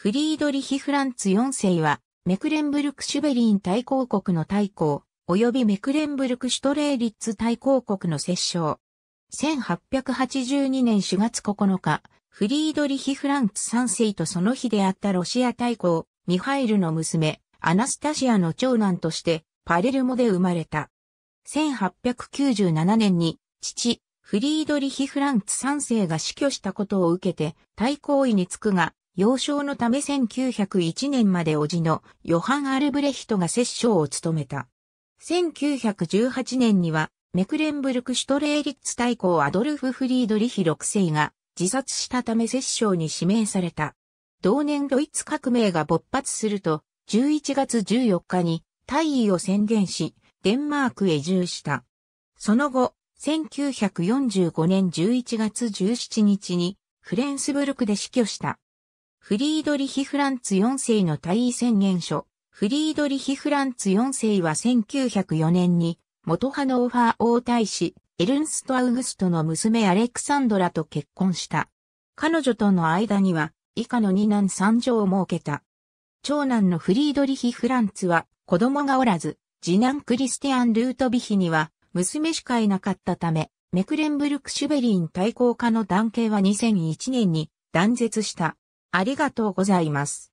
フリードリヒ・フランツ4世は、メクレンブルク・シュベリン大公国の大公、及びメクレンブルク・シュトレーリッツ大公国の摂政。1882年4月9日、フリードリヒ・フランツ3世とその日であったロシア大公、ミハイルの娘、アナスタシアの長男として、パレルモで生まれた。1897年に、父、フリードリヒ・フランツ3世が死去したことを受けて、大公位につくが、幼少のため1901年まで叔父のヨハン・アルブレヒトが摂政を務めた。1918年にはメクレンブルク・シュトレーリッツ大公アドルフ・フリードリヒ6世が自殺したため摂政に指名された。同年ドイツ革命が勃発すると、11月14日に大位を宣言し、デンマークへ移住した。その後、1945年11月17日にフレンスブルクで死去した。フリードリヒ・フランツ4世の退位宣言書。フリードリヒ・フランツ4世は1904年に、元派のオファー王大使、エルンスト・アウグストの娘アレクサンドラと結婚した。彼女との間には、以下の二男三女を設けた。長男のフリードリヒ・フランツは、子供がおらず、次男クリスティアン・ルートビヒには、娘しかいなかったため、メクレンブルク・シュベリン対抗家の男系は2001年に断絶した。ありがとうございます。